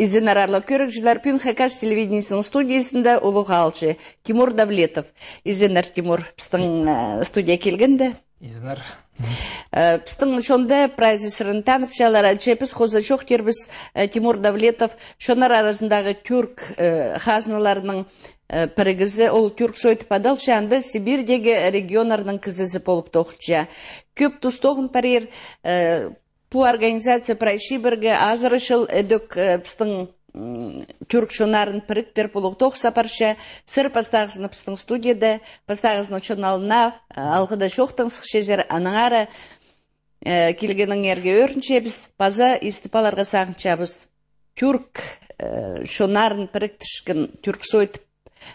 Изенарарлы көрік жыларпин Хакас телевидениесінің студиясында ұлыға алшы Тимур Давлетов. Изенар Тимур пістің э, студия келгенде. Изенар. Э, пістің шонда продюсерін танып жалар чепіс қоза жоқ тербіз э, Тимур Давлетов шонар арасындағы түрк қазыналарының пірігізі ол түрк сөйті адалчы анды Сибирдегі регионарның кізізі болып тоқча. Көп тұстоғын парер Пу организация прайши бірге азырышыл әдік э, пыстың түрк жонарын піріктер тоқ сапарша, сыр пастағызны пыстың студияда, пастағызны чоналына, э, алғыда шоқтың сықшезер анаңары, э, келгенің ерге өрінше біз, паза истіпаларға біз Түрк шонарын піріктішкін, түрк сойтып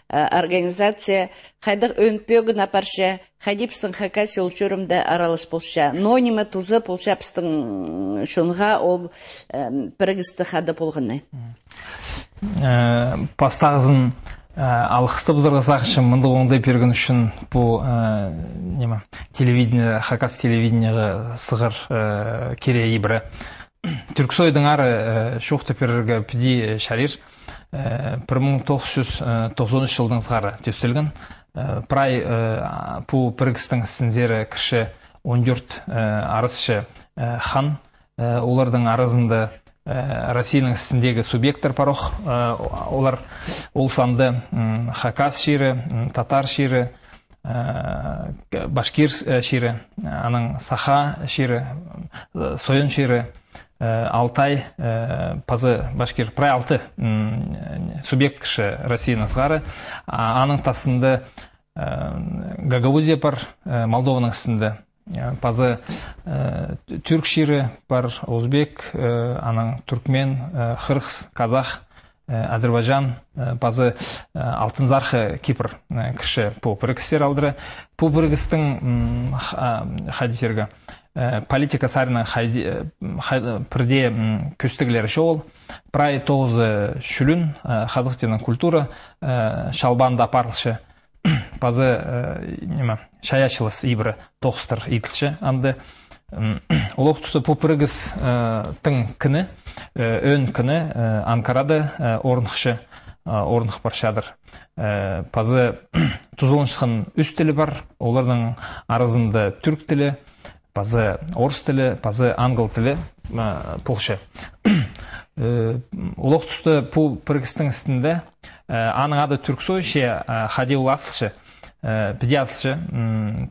Э, организация хайдах өнпөг напарша парша хайдипстын хака сөлчөрүмдө аралаш болша но ниме тузы шунга ол пиргисти хада болгоны э, пастагызын э, алхысты быздаргасакчы мынды оңдой берген үшін бұл неме телевидение хакас телевидениеге сыгыр керек ибре түрксойдың ары шухты пирге шарир бір мың жылдың ызғары түстелген прай пу піргістің сіндері кіші он арызшы хан олардың арызында россияның ісіндегі субъекттер парох олар ол санды хакас ширі татар ширі башкир ширі аның саха ширі сойын шері. Э, алтай э, пазы башкир прай алты субъект киши россиянын сыгары аның тасында э, гагаузия бар Молдованың үстінде пазы түрк шири бар узбек аның түркмен қырғыз казах Азербайджан пазы алтын зархы кипр кіші по алдыры по Э, политика сарына пірде э, хай, э, пірде ол прай тоғызы шүлін ә, культура ә, шалбанда апарлышы пазы ә, шаячылыс ибірі тоғыстыр итілші анды олоқ тұсы ә, тың кіні өн кіні анкарады орнықшы орнық баршадыр пазы тұзылыншықын үш тілі бар олардың арызында түрк тілі пазы орыс тілі пазы англ тілі ә, пулшы пұл тусты пул үстінде э, аның ады түрксой ше хадиуласшы педиасшы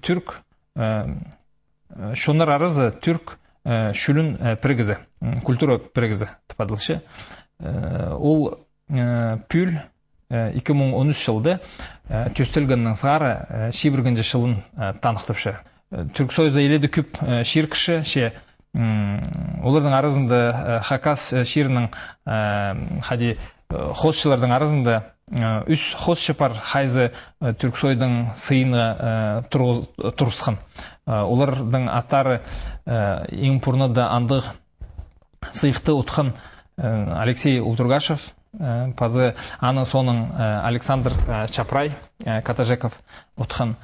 түрк э, э, шонар арызы түрк шүлін піргізі культура піргізі тыпадылшы ол пүл 2013 жылды төстілгіннің сары шибіргінжі жылын танықтыпшы түрксоюзда э, еледі көп э, шир күші, ше олардың арызында э, хакас ширінің хади хосшылардың арызында үс хосшы бар хайзы түрксойдың сыйыны тұрысқан олардың атары пұрны да андық сыйықты ұтқан алексей ултургашев Э, пазы аны соның э, александр э, чапрай катажеков отқан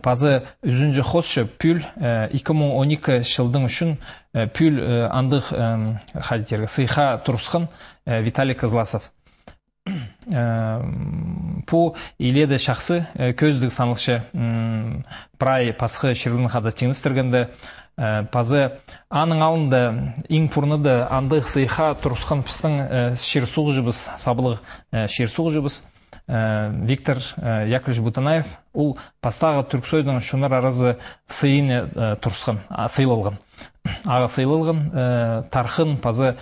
пазы үзінжі хосшы пүл 2012 жылдың үшін пүл андык хадитерге сыйха тұрысқын виталий козласов пу иледі шақсы көздік санылшы прай пасхы шырлын хада теңдестиргенде Э, пазы аның алында иң пурныды андых сыйха э, шер суғы шерсуг жыбыс сабылы э, шерсуг жыбыс Виктор Яковлевич Бутанаев ул пастағы түрксойдың шынар аразы сыйын тұрысқын сыйлалган аға сыйлалган тархын пазы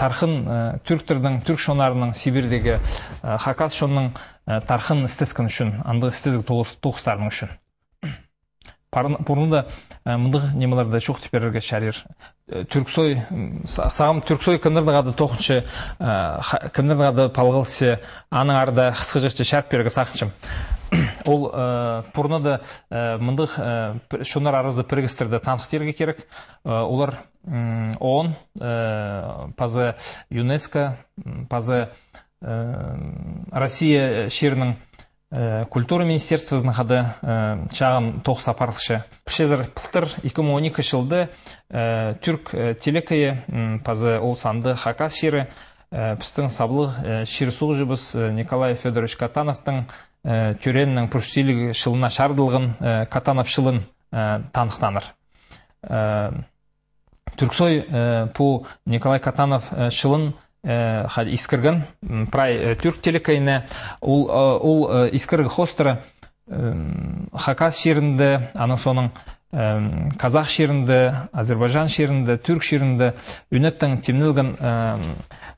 тархын түрктердің түрк шонарының сибирдегі хакас шонның тархын істескін үшін андық істезік тоғыстарының үшін Бұрында э, мындык немаларда жоқ теперге шәрир э, Түрксой сағым Түрксой кимдердин ады токунчу, э, кимдердин палғыл се анын арда кыскыжыкчы шәріп берге сакчым. Ол порнуда мындық шонар арызды пиргистерде таныктырга керек. Олар ООН, пазы ЮНЕСКО, пазы Россия шерінің Э, культура министерство нахады э, чагын тоқ сапарлықшы. пшезер пылтыр 2012 жылды э, түрк телекайы пазы ол санды хакас шері пістің саблық шері суғы николай федорович катановтың түреннің пұрштилігі шылына шардылғын катанов шылын танықтаныр түрксой пу николай катанов шылын Э, хад искерган прай э, тюрк телекайне ул э, ул искерг хостера хакас шерінде анан соның казах шерінде азербайжан шерінде түрк шерінде үнеттің темнилген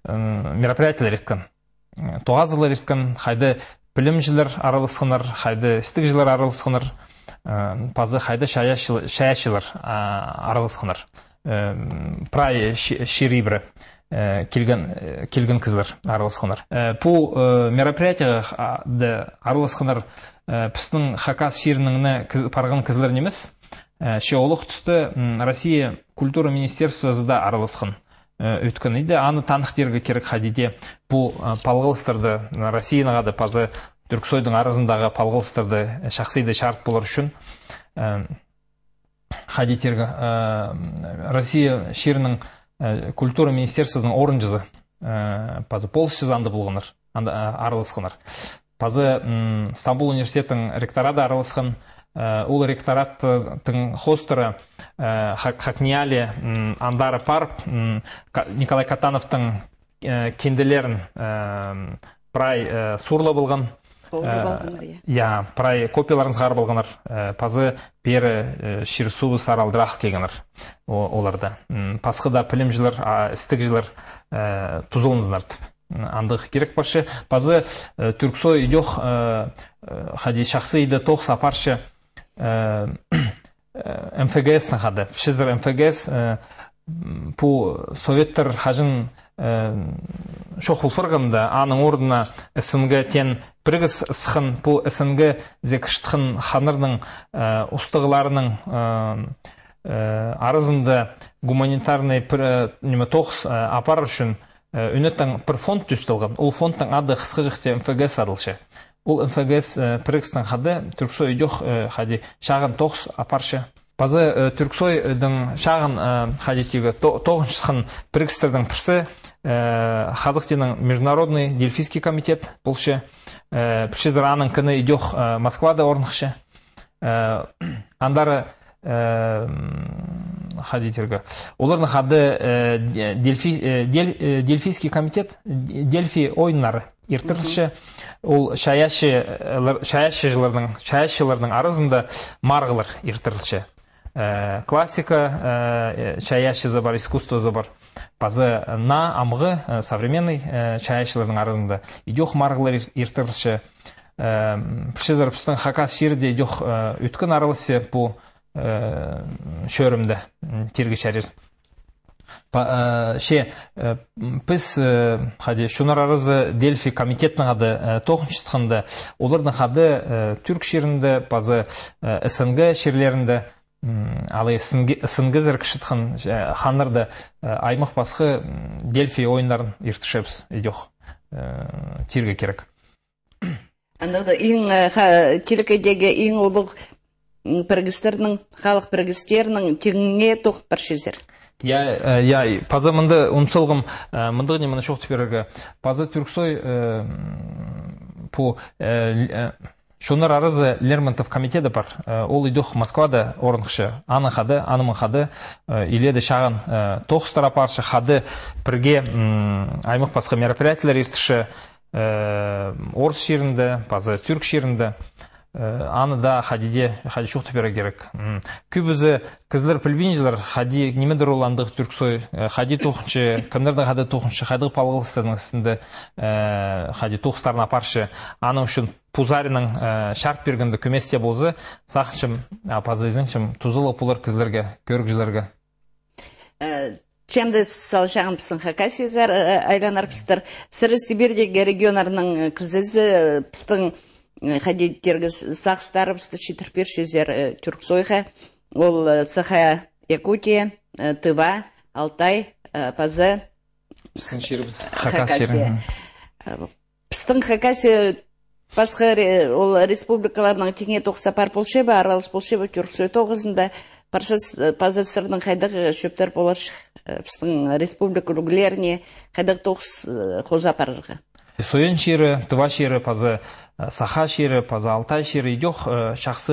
мероприятиялар еткан тоғазылар еткан хайды білімшілер араласқанар хайды істікшілер араласқанар пазы хайды шаяшылар араласқанар прай шерибрі Э, келген э, келген кыздар араласқандар бұл э, да араласқандар пістің хакас шириніңіне барған кыздар емес шеолық түсті россия культура министерствосы да араласқан өйткені аны танық керек хадиде бұл палғылыстарды россияға да пазы түрксойдың арызындағы палғылыстарды да шарт болар үшін хадитерге россия ширінің Э, культура министерствосының орынжызы ә, э, пазы полностью заңды болғандар анда э, пазы стамбул университетінің ректораты да араласқан ол ректораттың хосторы ә, хакниали андары пар николай катановтың кенделерін ә, прай ә, сурла болған Э, иә прай копияларыңызга арып алгандар э, пазы бери э, ширсуу саралдырақ келгенер оларда пасхыда пилим жылар истик жылар тузулыңыздар андық керек баршы пазы түрксой идех хади шахсы иді тох сапаршы мфгс нахады шизер мфгс пу советтер хажын Э, шохулфыргымда аның орнына СНГ тен біргіз ысқын бұл СНГ зекштхын ханырның ұстығыларының э, э, арызында гуманитарный неме тоқс апар үшін үнеттің бір фонд түстілген ол фондтың ады қысқы жықте мфгс адылшы ол мфгс прекстің хады түрксой үйдех хади шағын тоқс апаршы базы түрксойдың шағын хадитегі тоғыншысқын біргістердің пірсі қазақ э, международный дельфийский комитет бұлшы ә, э, пшезраның зыраның идех э, москвада орнықшы ә, андары ә, хадитергі олардың хады дельфи, дельфийский комитет дельфи ойындары ертірші ол шаяшы шаяшылардың шаяшылардың арызында марғылар ертірші ә, классика ә, э, чаящизи бар искусствозы бар пазы на амғы э, современный ә, арасында идех марғылар ертірші. ә, пшизар хакас ширде идех үткін аралысы бұл шөрімді терге шәрер ше біз шунар арызы дельфи комитетінің ады тоқыншытқында олардың хады түрк шерінде пазы снг шерлерінде ал э сынгызер кышытхын ханырды аймак басқы дельфий оюндарын жоқ э, тирге керек анда да э, иң деге иң улуг пиргистернин халык пиргистернин тиңне тук пиршизер я э, я паза мында умсылгым мында не мына шоқтып паза түрксой по шонар арызы лермонтов комитеті бар ол Москва москвада орынқшы аны хады анымы хады иледі шағын тоғыз хады бірге аймақ басқа мероприятиялар естіші орыс шерінді пазы түрк шерінді Э, аны да хадиде хади чухтып бере керек күбізі кызлар пилбинжилар хади немедир ул андык түрксой хади тухчы кимдердин хада тухчы хадык палгылыстардын үстүндө э, хади тухстарына апаршы аны үшін пузариның э, шарт бергенде көместе болзы сахчым апазызынчым тузулы пулар көрік көргүжлерге чемде сал шағымпыстың сезар айланар пыстыр сыры сибирдегі регионарның кізізі пыстың Э, хадеттергіз сақстарыбысты шитірпершезер э, түрксойға, ол э, цеха Якутия, Тыва, Алтай, Пазы, Хакасия. Пыстың Хакасия басқа ол республикаларның теңе тоқсапар пұлшебі, аралыс ба, түрксой тоғызында паршас пазы сырдың қайдағы шөптер болар пыстың республика үлгілеріне қайдық тоғыз қозапарырға. шері, пазы Э, саха шері, паза алтай шири идёх э, шахсы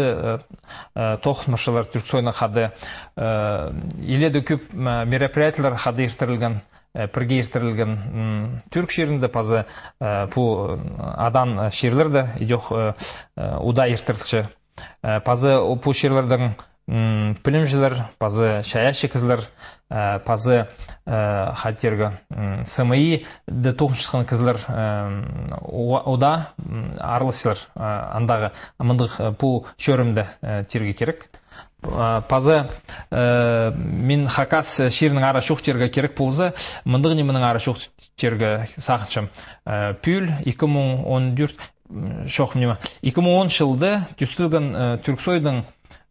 э, түрксойны хады иледе көп мероприятиялар хады иртирилген пірге ертірілгін түрк шерінде пазы пу адан шерлерді идех уда иртирчи пазы пу шерлердің жылыр пазы шаящикізлер э, пазы қаттергі э, сми де тоғыз шыққан кізлер ода э, арылысылар андағы мұндық бұл шөрімді терге керек пазы мен хакас шерінің ара шоқ терге керек болзы мындық немінің ара шоқ терге сақыншым пюл 2014 шоқ неме 2010 жылды түстілген түрксойдың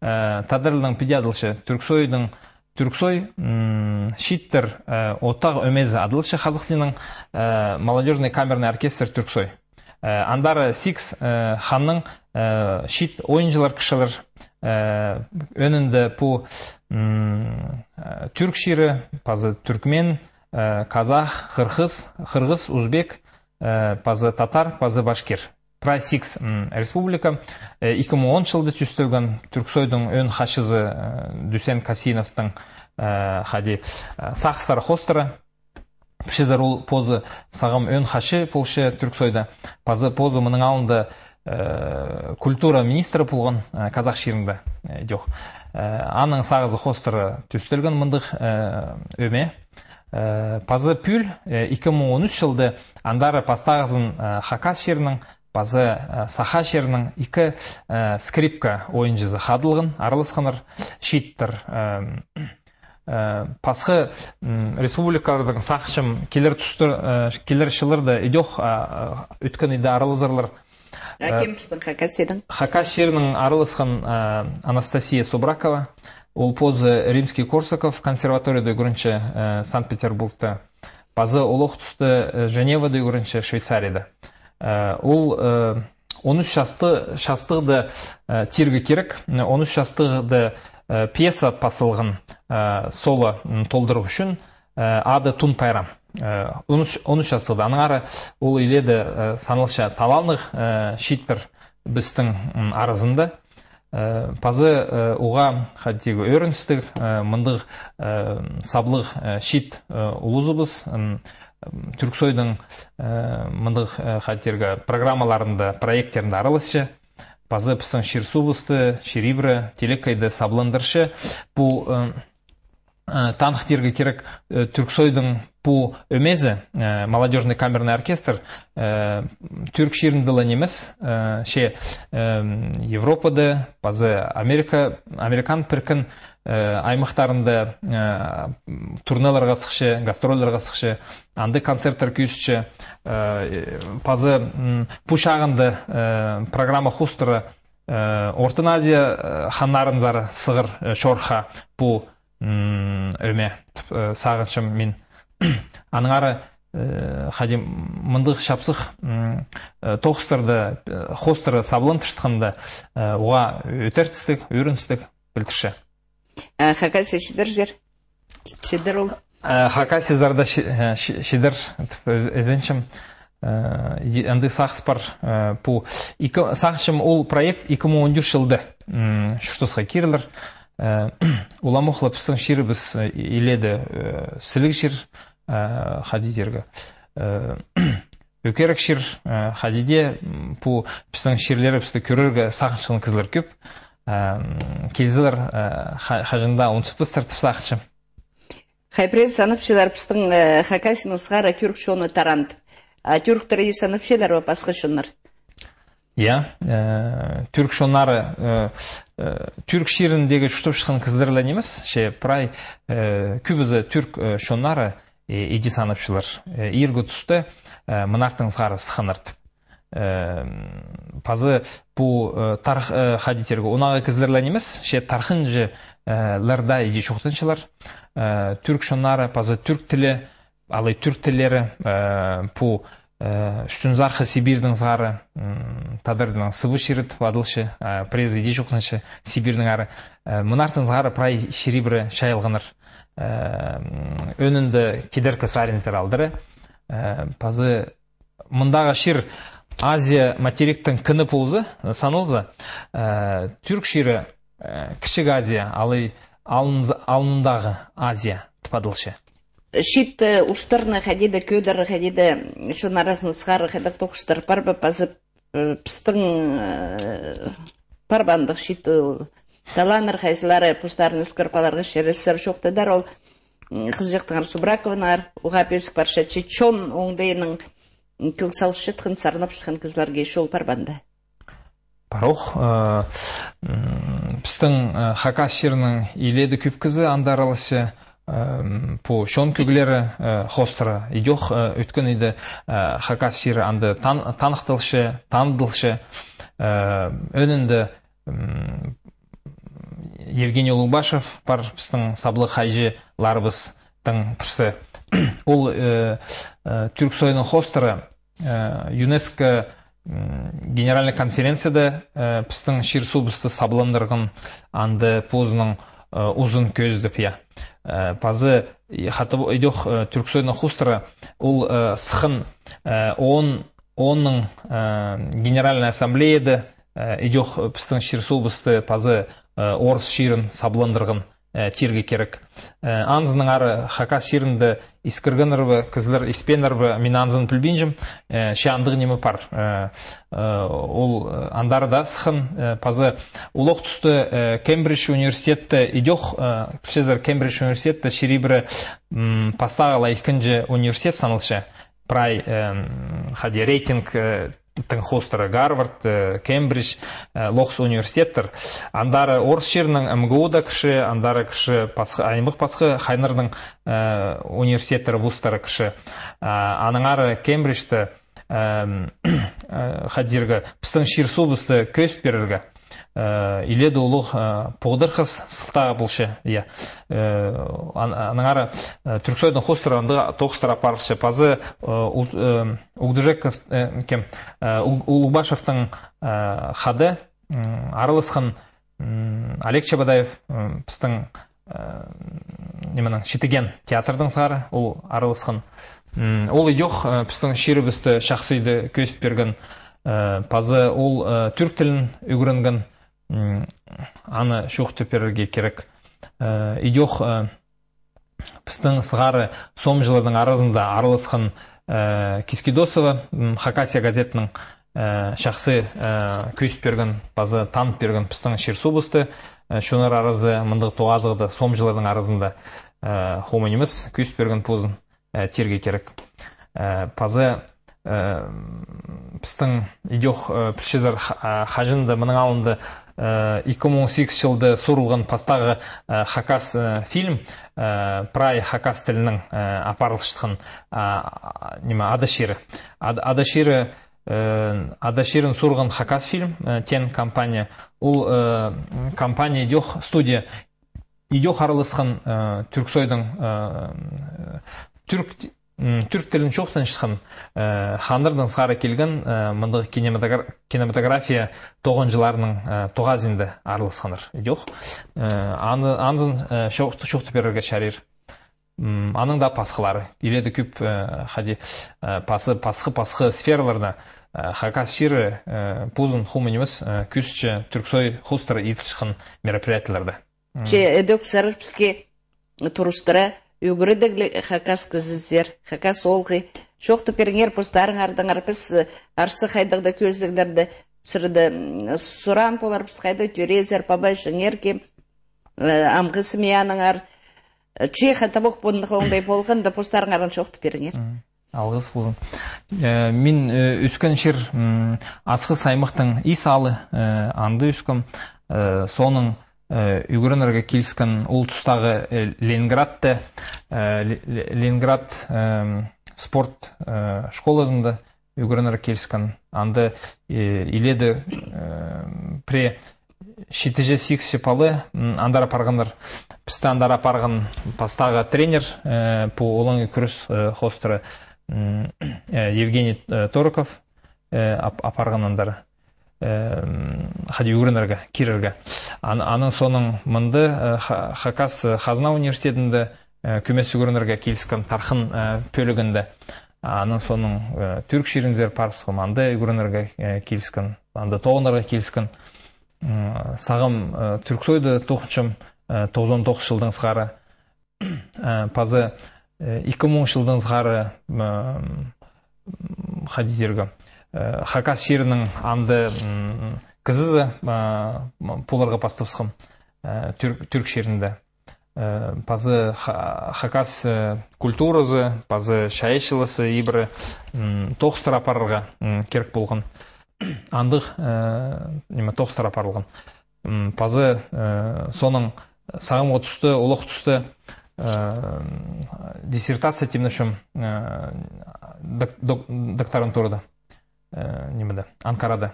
Э, тадырлың педиадылшы түрксойдың түрксой шиттер э, отақ өмезі адылшы қазықтының э, молодежный камерный оркестр түрксой андары сикс ханның шит ойыншылар кішілер өнінді пу түрк пазы түркмен қазақ қырғыз қырғыз узбек пазы татар пазы башкир прайсикс республика эки миң онунчу жылды түстөлгөн Түрксойдың өн хашызы э, дүсен касиновдун э, хади э, сахстар хостера пшизарул позы сағым өн хаши полше түрксойда Пазы позы мұның алынды культура министрі болған қазақ ширинде жоқ Аның сағызы хостыры түстелген мындық өме пазы пүл 2013 жылды андары пастағызын хакас шерінің базы э, саха шерінің екі э, скрипка ойын хадылғын араласқаныр шиттір э, пасхы республикалардың сақшым келер түстір келер шылырды идех өткен иде аралызырлар ә, хакас шерінің ә, анастасия Собракова ол позы римский корсаков консерваторияда көрінші санкт петербургта базы олоқ түсті женевада көрінші швейцарияда Э, ол э, он үш жасты ә, э, тергі керек он үш жастығды ә, пьеса пасылғын ә, солы толдыру үшін ә, ады тун пайрам он үш жастығды ары ол иледи ә, санылша таланық ә, шиттір біздің арызынды. пазы уға хадтегі өріністік ә, мындық саблық шит ә, улузубыз түрксойдың э, мындык э, хаттерге программаларында проекттерінде аралысшы шерсу шерсубысты шерибра телекайды сабландыршы Бұл э, танхтирге керек түрксойдың бу өмезі молодежный камерный оркестр түрк емес ше европада пазы америка американ піркін ә, турналарға сықшы гастрольдерге сықшы аңды концерттер ә, э, пазы ә, программа хустыры ортын азия сығыр ә, шорха бу өме сағыншым мен аның ары хадим мындық шапсық тоқыстырды хостыры саблын тыштықынды уға өтер тістік үйрін білтірші Э, хакасия сидер жер сидер ол э, хакасиздарда шидер э, өзенчим анды сахс бар пу сахшым ол проект эки миң он жүз жылды шуштусга кирлер уламохла пыстың шири біз иледи силик шир хадидерге өкерек шир хадиде пу пыстың ширлери писти көрерге сахшын кызлар көп келзілер э, хажында унсупыс тартыпса ақчы. Хайпред саныпшылар пыстың э, хакасин ысғара түрк шоны тарант. Тюрк тірі саныпшылар түрк пасқы иә Я, түрк э, шонары, тюрк ширіндегі шыққан кыздырла немес, ше, прай, күбізі түрк шонары еди саныпшылар. ергі түсті, мұнартың сғары сықынырды пазы бу э, тарх э, хадитерге унага кызларлан эмес ше тархын же э, ларда иди чухтынчылар түрк шонары пазы түрк тілі, алай түрк тилери бу үстүн зархы сибирдин зары тадырдын сыбы ширит вадылшы през иди чухтынчы сибирдин ары мынартын зары прай шайылғыныр, шайылгыныр өнүндө кедеркі сарин алдыры пазы мұндағы шир азия материктің кіні пұлзы э, санылзы ә, түрк ә, э, кішік азия ал алынындағы азия тпадылшы шит устарны хадиде көдір хадиде еще наразын схар хадак тоқштар парба пазып пыстың парбандық шит таланыр хайсылары пустарын үскірпаларғы шересір шоқтадар ол қыз жақтыңар субраковнар оға пешік парша чечон оңдайының көң салыс жатқан сарнап жатқан қызларға еще ол барбанда біздің э, э, хакас жерінің иледі көп кызы андаралысы э, по шон күгілері хостыра идех өткен үйді хакас жері анды танықтылшы танылшы өнінді евгений лубашев бар біздің саблы хайжы пірсі ол ә, ә, түрксойдың ә, юнеско генеральный конференцияда ә, э, пістің ширсу бісті сабландырғын анды позының ә, э, ұзын деп я ә, пазы хатып идех ә, түрксойдың ол ә, ә, он оның ә, генеральная ассамблеяда ә, идох пістің пазы орыс ширін саблындырғын Э, тирге керек э, анзының ары хака ширинде искиргенрбы кызлар испенрбы мин анзын ше э, шандыгы немі пар ол андары да сыхын пазы улоқ түсті кембридж университетті идех шезер кембридж университетті ширибре поставила иккинжи университет санылшы прай хади рейтинг тың гарвард э, кембридж э, лохс университеттер андары орыс жерінің мгу да кіші андары кіші пасхы аймық пасқы хайнырның э, университеттер вустары кіші аныңары кембриджті хадиргі пыстың бұсты көст Э, иледі улуг э, пугдыркыс сылтага булчу ия иә. э, аныңары түрксойдун хостурандыга токстар апарчы пазы угдыжеков ким улубашевдин хады арылысхын олег чабадаев біздің неменің театрдың сары ол арылысқын ол идех біздің ширибизди шахсыйды көсіп берген пазы ол түрк тілін үйгірінген аны шух перерге керек э, идех э, пыстың сығары сом жылдың арызында араласқан э, кискидосова хакасия газетінің шақсы күйсіп берген базы танып берген пыстың шерсу бұсты шонар арызы, мындық тоғазығыды сом жылдың арызында күйсіп берген терге керек пазы біздің э, идех э, пішезар э, хажынды мының алынды 2018 жылды сурылған пастағы хакас фильм прай хакас тілінің апарылыштығын неме адаширы ә, адаширын сурған хакас фильм тен компания ол компания идех студия идех араласқан түрксойдың түрк түрк тілін чоқтан шыққан э, хандардың сары келген э, мындағы кинематография тоғын жыларының тоғаз енді арлыс жоқ анын шоқты берерге шарир аның да пасқылары. иледі күп э, хади пасы пасқы пасқы сфераларына хакас ширы пузын хуманимыз күсчі түрксой хустыр итшықын мероприятияларда че эдок турустыра үгірдігі хакас кізіздер, хакас олғы, шоқты періңер пұстарың ардың піс э, арсы қайдығды көздігдерді сұрды. сұран болар піс қайды түрезер, пабай шыңерке, э, амғы смеяныңар, э, чеха табық бұндық оңдай болғын да пұстарың арын шоқты періңер. Алғыс қызым. Мен үскен шер асқы саймықтың исалы анды үскім, соның үйгөрөнөргө э, килскан ул тустагы ә, э, ленинград э, спорт школасында үйгөрөнөр келискан анда иледе пре шитиже сикси палы андара апарғандар бізді андар апарған пастага тренер по күрес хостыры ә, евгений тороков апарған андары хади югренерге кирерге анан соның мынды э, хакас э, хазна университетинде э, күмөс югренерге килскан тархын пөлүгүндө анан сонун түрк шириндер парс анда югренерге килскан анда тогонорго килскан сагым түрксойду тухчум тогузон жылдын сыгары пазы эки миңинчи жылдын сыгары хадидерге хакас анды кызы пуларга пастыпсыкым түрк шерінде. пазы хакас культурызы, пазы шайшылысы ибры токстур апарырга керек болған. андық э, неме апарылған. пазы э, соның сағымға түсті, ұлық түсті э, диссертация тимнешим докторантурада ә, э, немеде анкарада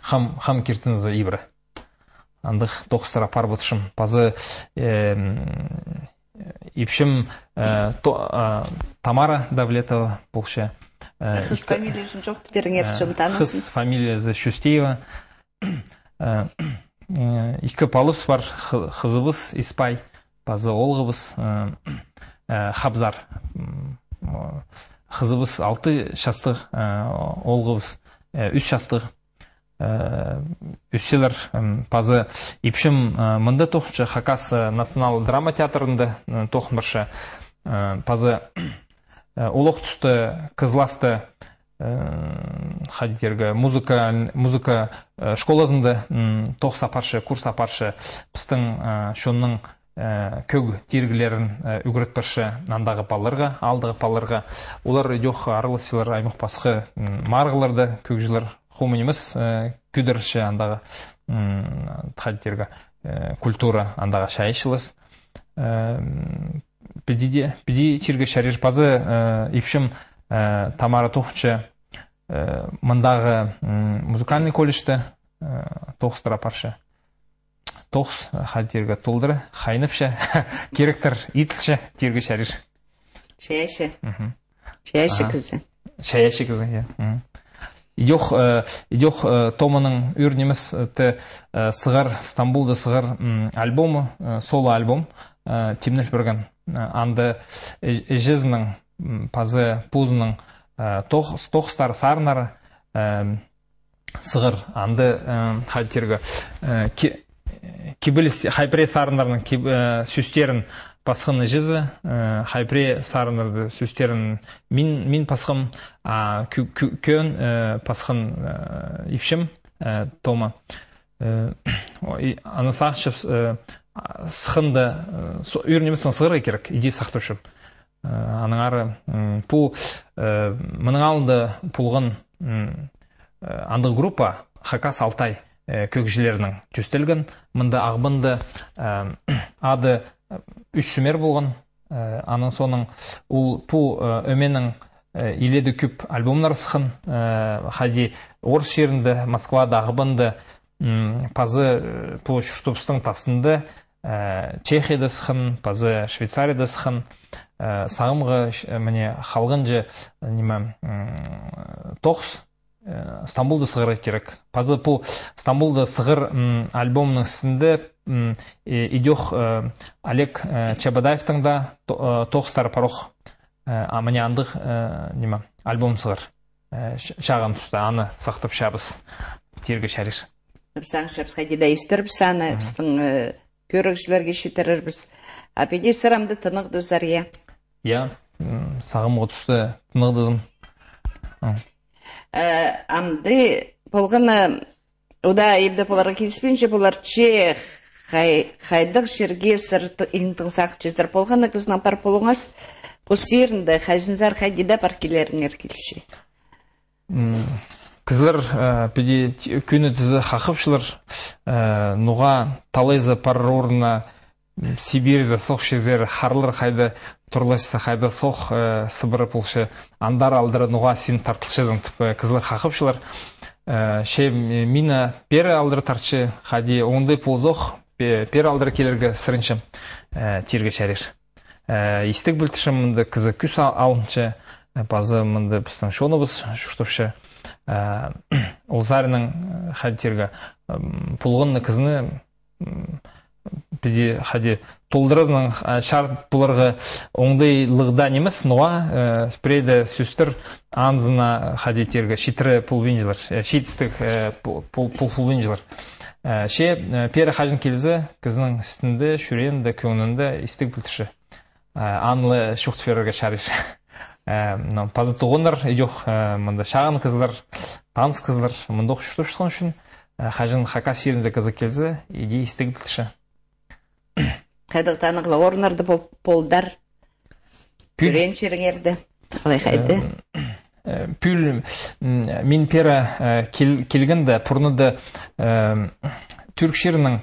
хам хам киртинзе ибра андых токстара апарып пазы ипшим э, э, тамара давлетова болча қыз фамилиясын жоқ беріңер қыз хыз фамилиясы шустеева екі палыбыз бар қызыбыз испай пазы олғыбыз хабзар қызыбыз алты жастық э, олғыбыз э, үш жастық үсселер э, пазы ипшім мында тоқыншы хакас национал драма театрында тоқынбыршы пазы олық түсті қызласты хадитергі музыка музыка школасында тоқ сапаршы курс сапаршы біздің шонның Э, көг тиргилерин э, үгүрөтпөршө андагы нандағы алдыгы олар улар олар аймақ басқы марғыларды көк жылар хумун эмес күдірші андағы тхаддерга э, культура андагы шайшылыс пиди чирге шарирпазы ипшим тамара тухча мұндағы музыкальный колледжде токстура паршы тоқс хальтерга толдыр хайныпша керектір итші терге шәрір шәйші шәйші кізі шәйші кізі иә идех идех томаның үрнемес т сығар стамбулда сығар альбомы соло альбом темнел берген анды жизның пазы пузның тоқстар сарнар сығыр анды хальтерге Э, кибіліс хайпре сарындардың э, сүстерін пасхыны жызы э, хайпре сарындарды сөстерін мин мин пасхым көн пасхын ипшим тома ана сақшып схынды үйрнемесін сығырға керек иди сақтап ары пул мұның алынды пулғын андық группа хакас алтай Э, көкжілерінің түстілгін, мында ағбынды э, ады э, үш жүмер болған анын соның ул пу өменің иледі күп альбомнар сұқын, хади орыс жерінде москвада ағбынды пазы пу Шүртіпістің тасынды чехияда сұқын, пазы швейцарияда сұқын, сағымғы міне халғынжы нема, тоқс Э, стамбулды сығыры керек пазы стамбулды сығыр альбомунун үстінде идех э, олег э, чабадаевтың да тох старый порох міне андық неме альбом сығыр шағын тұста аны сақтап шабыз тергі шәрір бізаң шабысқа кеда естірбіз аны біздің көрікшілерге шетірірбіз апеде сырамды тынығдызар иә иә сағымға түсті тынығдызым Э, Амды болғаны ода ебді поларга келіспенше, болар че қайдық жерге сырты иңтыңсак чездер болуңыз бұл пар полуңас кусирнда хайзынзар хайдида паркилернер килчи кызлар э, пиди күні тізі хақыпшылар э, нуға талайза пар орнына сибирь соқ шезер харлыр хайда турлашса хайда сох э, сыбыры пулшы андар алдыры нуға син тартылшызың тіп кызлы хақыпшылар э, ше мина пері алдыры тартшы хади онды ползоқ пері алдыры келерге сырыншы э, тирге шәрер истік білтіші мынды кызы күс алыншы базы мынды біздің шонубыз шуштупшы олзарының хадтерге пулғынны кызны бізде хади толдырызның шарт бұларға оңдайлығда немес нуа э, спрейді сөстір анзына хади тергі шитрі пулвинжлар э, шитстік э, пулвинжлар ше пері хажын келзі кізінің істінді шүренді көңінді істік білтіші анлы шуқтферерге шарыш пазы тұғындар идех мында шағын қызлар таныс қызлар мында шұқтып шыққан үшін хажын хака сирінзе кызы келзі үйде істік білтіші қайдағы болдар күрен полдар қалай қайды пүл мен э, пера э, келгенде пұрныды э, түркшерінің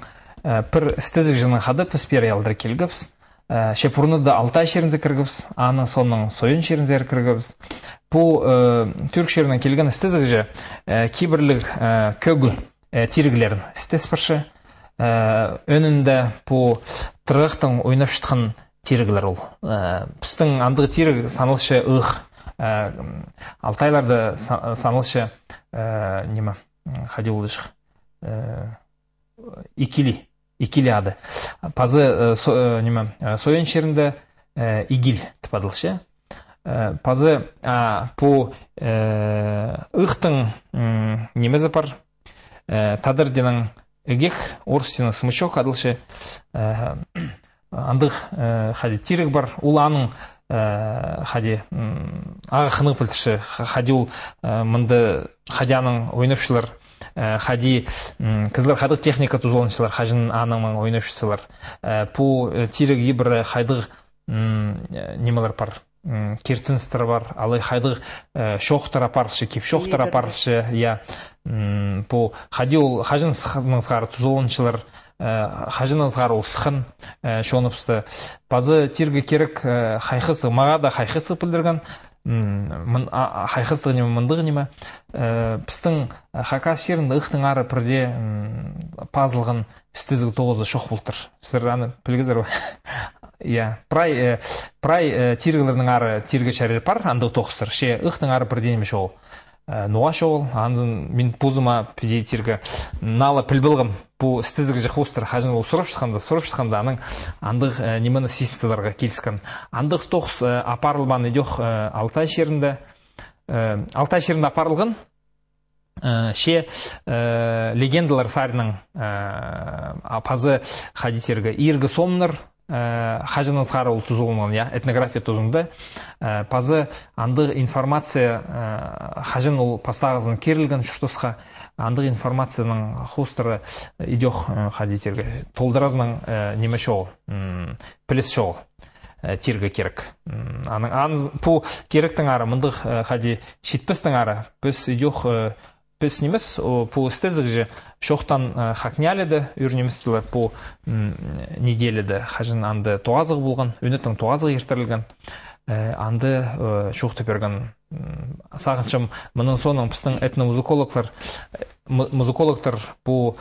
пір стезік жының қады піс пера ялдыр келгіпс ше пұрныды алтай шерінзі кіргіпс аны соның сойын шерінзер кіргіпс бұл түркшерінің келгін істізік жы кейбірлік көгі тиргілерін істес бірші Э, Өнінді по тырыктың ойнап шыққан терігілер ол біздің э, андығы терік санылшы ых э, алтайларды санылшы неме хадиулышық икили икили ады пазы неме соен шерінде пазы по ықтың немезі бар тадыр денің эгек орстина смычок адылчы э, э, андық э, хади тирек бар уланың хади ага хыны хади ул мынды хадяның ойнапшылар хади кызлар хадык техника тузолончылар хажын аның пу тирик ибр хайдык немелер бар Кертіністер бар алай хайдык э, шоқ апарышы кеп шоқ апарышы я иә. бу хади ол хажын схар тузолончылар э, хажын ол сыхын э, шонупсты пазы тирге керек хайхыс маға да хайхыс билдирген мын хайхыстык неме мындык неме пыстың хакасирн ыхтың ары пірде пазылгын истизик тоғызы шоқ бултыр силер аны иә прай э, прай э, тиргілердің ары тирге шәрер пар анда токустар ше ықтың ары бирдеме ол э, нуға шоғыл анын мин пузыма пиди тиргі нала пилбилгым бу стизик же хустар хажын ол сұрап шыққанда сұрап шыққанда аның андык немени систаларга келіскен андык токус апарылман алтай шерінде алтай шерінде апарылған ше легендалар сарының апазы хадитерге иргі сомнар Э, хажы назгаров тузулунган я этнография ә, пазы андық информация э, хажын ол пастағызын керілген шұртысқа андық информацияның хустыры идех хадитерге ә, неме шогул плюс шогул тирге керек анын пу керектің ары мындық хади шитпестің ары біз идёх по песнемес же шоқтан э, хакняледі үрнемістілі по да хажын анды туазық болған өнеттің туазық ертірілген э, анды э, шоқты берген сағыншым мұның соның біздің этномузыкологтар музыкологтар по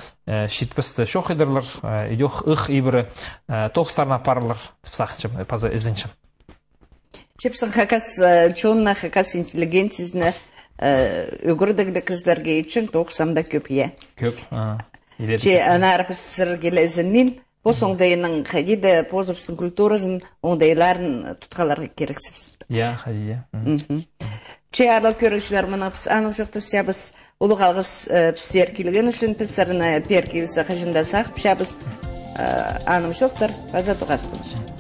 шитпісті шоқ едірлер идех ых ибірі тоқстарына парылар деп сағыншым пазы ізіншім чепсің хакас чонна хакас интеллигенцизне жүгүрдүк э, де кыздарга үшін туксам да көп иә көп че ана рпср келезінен бос оңдайының қагида позовстың культурасын оңдайларын тұтқаларға керексіз иә хазия иә. че арал көріншілер мына біз анық жоқты сябыз ұлық алғыс э, келген үшін біз сырына пер қажында сақып біз э, анық жоқтар азат